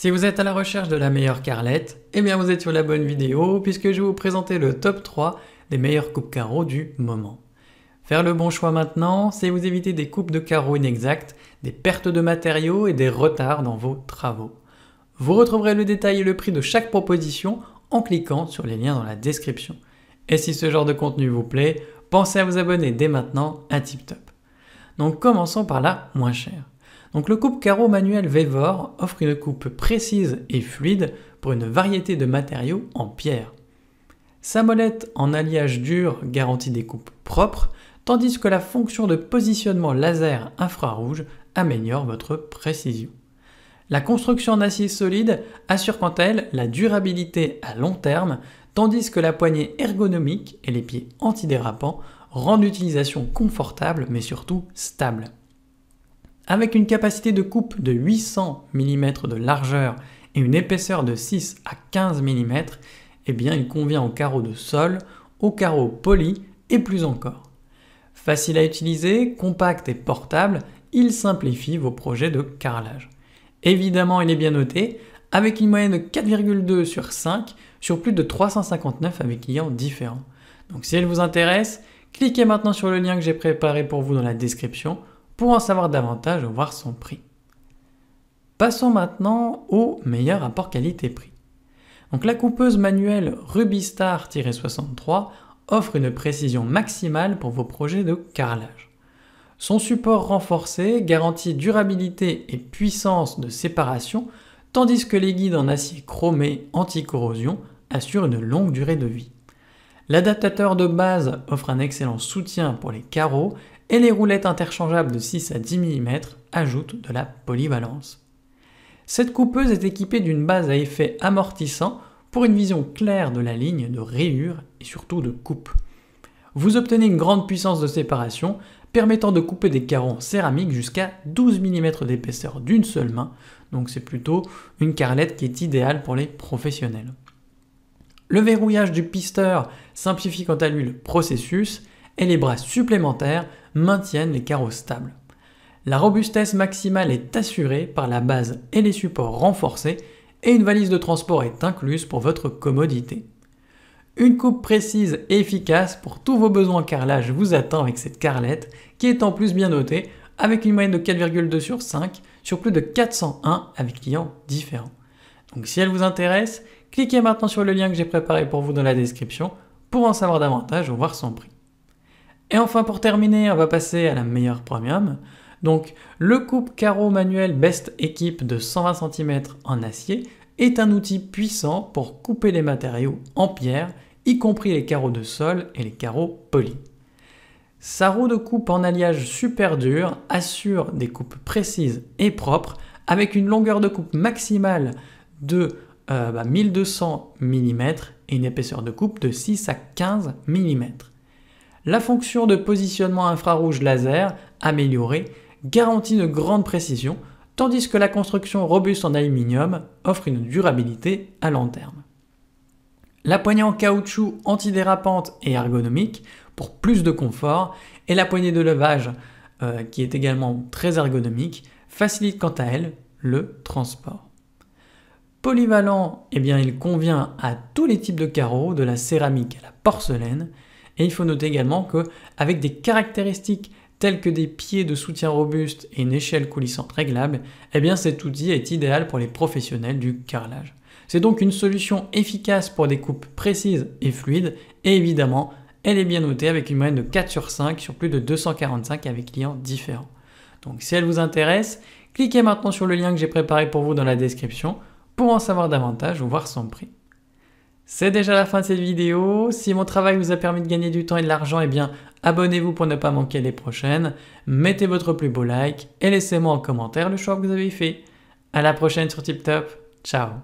Si vous êtes à la recherche de la meilleure carlette, eh bien vous êtes sur la bonne vidéo puisque je vais vous présenter le top 3 des meilleures coupes carreaux du moment. Faire le bon choix maintenant, c'est vous éviter des coupes de carreaux inexactes, des pertes de matériaux et des retards dans vos travaux. Vous retrouverez le détail et le prix de chaque proposition en cliquant sur les liens dans la description. Et si ce genre de contenu vous plaît, pensez à vous abonner dès maintenant à Top. Donc commençons par la moins chère. Donc le coupe carreau manuel Vevor offre une coupe précise et fluide pour une variété de matériaux en pierre. Sa molette en alliage dur garantit des coupes propres, tandis que la fonction de positionnement laser infrarouge améliore votre précision. La construction en acier solide assure quant à elle la durabilité à long terme, tandis que la poignée ergonomique et les pieds antidérapants rendent l'utilisation confortable mais surtout stable. Avec une capacité de coupe de 800 mm de largeur et une épaisseur de 6 à 15 mm, eh bien il convient aux carreaux de sol, aux carreaux polis et plus encore. Facile à utiliser, compact et portable, il simplifie vos projets de carrelage. Évidemment, il est bien noté, avec une moyenne de 4,2 sur 5 sur plus de 359 avec clients différents. Donc si elle vous intéresse, cliquez maintenant sur le lien que j'ai préparé pour vous dans la description pour en savoir davantage ou voir son prix. Passons maintenant au meilleur rapport qualité-prix. Donc la coupeuse manuelle Rubistar-63 offre une précision maximale pour vos projets de carrelage. Son support renforcé garantit durabilité et puissance de séparation, tandis que les guides en acier chromé anti-corrosion assurent une longue durée de vie. L'adaptateur de base offre un excellent soutien pour les carreaux et les roulettes interchangeables de 6 à 10 mm ajoutent de la polyvalence. Cette coupeuse est équipée d'une base à effet amortissant pour une vision claire de la ligne de rayure et surtout de coupe. Vous obtenez une grande puissance de séparation permettant de couper des carreaux en céramique jusqu'à 12 mm d'épaisseur d'une seule main, donc c'est plutôt une carlette qui est idéale pour les professionnels. Le verrouillage du pisteur simplifie quant à lui le processus et les bras supplémentaires maintiennent les carreaux stables. La robustesse maximale est assurée par la base et les supports renforcés et une valise de transport est incluse pour votre commodité. Une coupe précise et efficace pour tous vos besoins carrelage vous attend avec cette carlette qui est en plus bien notée avec une moyenne de 4,2 sur 5 sur plus de 401 avec clients différents. Donc si elle vous intéresse, cliquez maintenant sur le lien que j'ai préparé pour vous dans la description pour en savoir davantage ou voir son prix. Et enfin pour terminer, on va passer à la meilleure premium. Donc le coupe carreau manuel Best Équipe de 120 cm en acier est un outil puissant pour couper les matériaux en pierre, y compris les carreaux de sol et les carreaux polis. Sa roue de coupe en alliage super dur assure des coupes précises et propres avec une longueur de coupe maximale de 1200 euh, bah, mm et une épaisseur de coupe de 6 à 15 mm la fonction de positionnement infrarouge laser, améliorée, garantit une grande précision, tandis que la construction robuste en aluminium offre une durabilité à long terme. La poignée en caoutchouc antidérapante et ergonomique pour plus de confort, et la poignée de levage, euh, qui est également très ergonomique, facilite quant à elle le transport. Polyvalent, eh bien, il convient à tous les types de carreaux, de la céramique à la porcelaine, et il faut noter également que avec des caractéristiques telles que des pieds de soutien robustes et une échelle coulissante réglable, eh bien cet outil est idéal pour les professionnels du carrelage. C'est donc une solution efficace pour des coupes précises et fluides et évidemment, elle est bien notée avec une moyenne de 4 sur 5 sur plus de 245 avec clients différents. Donc si elle vous intéresse, cliquez maintenant sur le lien que j'ai préparé pour vous dans la description pour en savoir davantage ou voir son prix. C'est déjà la fin de cette vidéo. Si mon travail vous a permis de gagner du temps et de l'argent, eh bien abonnez-vous pour ne pas manquer les prochaines. Mettez votre plus beau like et laissez-moi en commentaire le choix que vous avez fait. À la prochaine sur TipTop. Ciao